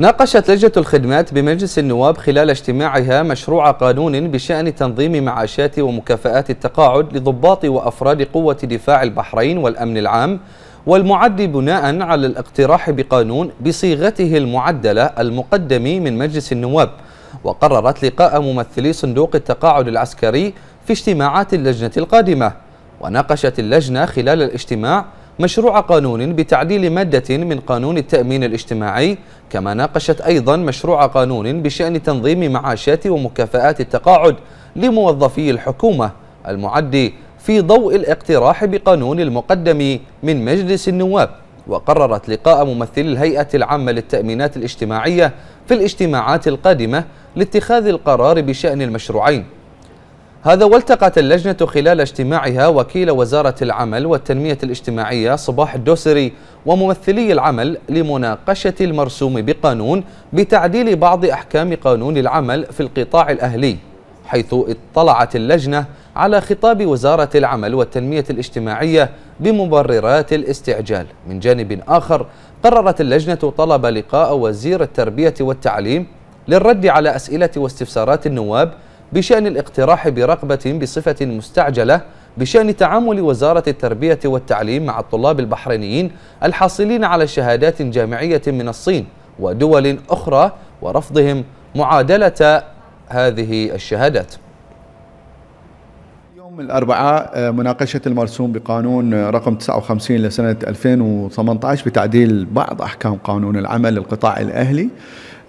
ناقشت لجنة الخدمات بمجلس النواب خلال اجتماعها مشروع قانون بشأن تنظيم معاشات ومكافآت التقاعد لضباط وأفراد قوة دفاع البحرين والأمن العام والمعد بناء على الاقتراح بقانون بصيغته المعدلة المقدم من مجلس النواب وقررت لقاء ممثلي صندوق التقاعد العسكري في اجتماعات اللجنة القادمة وناقشت اللجنة خلال الاجتماع مشروع قانون بتعديل مادة من قانون التأمين الاجتماعي كما ناقشت أيضا مشروع قانون بشأن تنظيم معاشات ومكافآت التقاعد لموظفي الحكومة المعدي في ضوء الاقتراح بقانون المقدم من مجلس النواب وقررت لقاء ممثلي الهيئة العامة للتأمينات الاجتماعية في الاجتماعات القادمة لاتخاذ القرار بشأن المشروعين هذا والتقت اللجنة خلال اجتماعها وكيل وزارة العمل والتنمية الاجتماعية صباح الدوسري وممثلي العمل لمناقشة المرسوم بقانون بتعديل بعض أحكام قانون العمل في القطاع الأهلي حيث اطلعت اللجنة على خطاب وزارة العمل والتنمية الاجتماعية بمبررات الاستعجال من جانب آخر قررت اللجنة طلب لقاء وزير التربية والتعليم للرد على أسئلة واستفسارات النواب بشأن الاقتراح برغبة بصفة مستعجلة بشأن تعامل وزارة التربية والتعليم مع الطلاب البحرينيين الحاصلين على شهادات جامعية من الصين ودول أخرى ورفضهم معادلة هذه الشهادات يوم الأربعاء آه، مناقشة المرسوم بقانون آه، رقم 59 لسنة 2018 بتعديل بعض أحكام قانون العمل للقطاع الأهلي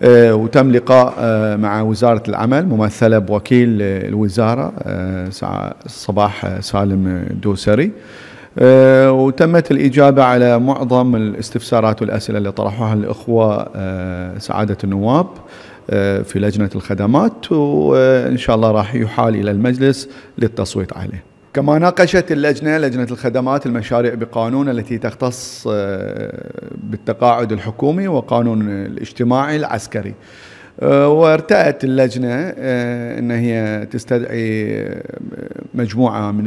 آه، وتم لقاء آه، مع وزارة العمل ممثلة بوكيل آه، الوزارة صباح سالم الدوسري وتمت الإجابة على معظم الاستفسارات والأسئلة اللي طرحوها الإخوة سعادة النواب في لجنة الخدمات وإن شاء الله راح يحال إلى المجلس للتصويت عليه كما ناقشت اللجنة لجنة الخدمات المشاريع بقانون التي تختص آه، بالتقاعد الحكومي وقانون الاجتماعي العسكري آه، وارتأت اللجنة آه، أن هي تستدعي مجموعة من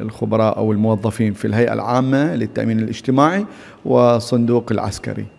الخبراء أو الموظفين في الهيئة العامة للتأمين الاجتماعي والصندوق العسكري